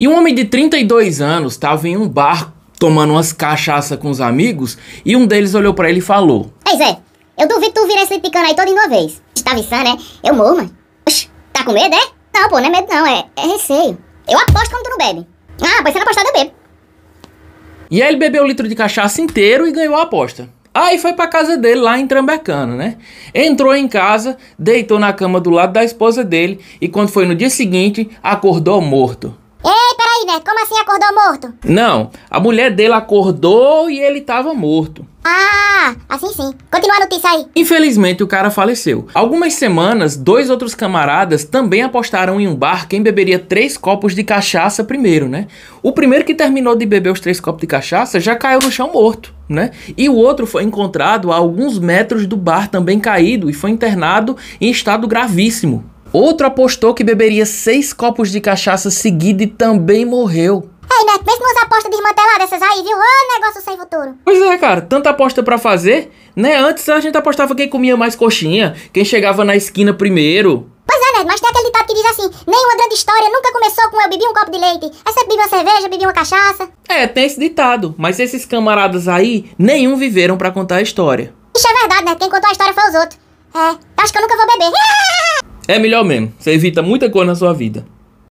E um homem de 32 anos estava em um bar tomando umas cachaça com os amigos e um deles olhou para ele e falou: Ei Zé, eu duvido tu virar esse picando aí toda de uma vez. Estava tá viçando, né? Eu morro, mano. Oxi, tá com medo, é? Não, pô, não é medo não, é, é receio. Eu aposto quando tu não bebe. Ah, pois você não apostar, eu bebo. E aí ele bebeu o um litro de cachaça inteiro e ganhou a aposta. Aí foi pra casa dele lá em Trambecano, né? Entrou em casa, deitou na cama do lado da esposa dele e quando foi no dia seguinte, acordou morto. Ei, peraí, né? Como assim acordou morto? Não, a mulher dele acordou e ele tava morto. Ah, assim sim. Continua a notícia aí. Infelizmente, o cara faleceu. Algumas semanas, dois outros camaradas também apostaram em um bar quem beberia três copos de cachaça primeiro, né? O primeiro que terminou de beber os três copos de cachaça já caiu no chão morto, né? E o outro foi encontrado a alguns metros do bar também caído e foi internado em estado gravíssimo. Outro apostou que beberia seis copos de cachaça seguida e também morreu. Ei, Neto, vê se não usa essas aí, viu? Ô, negócio sem futuro. Pois é, cara, tanta aposta para fazer, né? Antes a gente apostava quem comia mais coxinha, quem chegava na esquina primeiro. Pois é, Neto, mas tem aquele ditado que diz assim: nenhuma grande história nunca começou com eu bebi um copo de leite. É sempre bebi uma cerveja, bebi uma cachaça. É, tem esse ditado, mas esses camaradas aí, nenhum viveram para contar a história. Isso é verdade, né? Quem contou a história foi os outros. É, acho que eu nunca vou beber. É melhor mesmo. Você evita muita coisa na sua vida.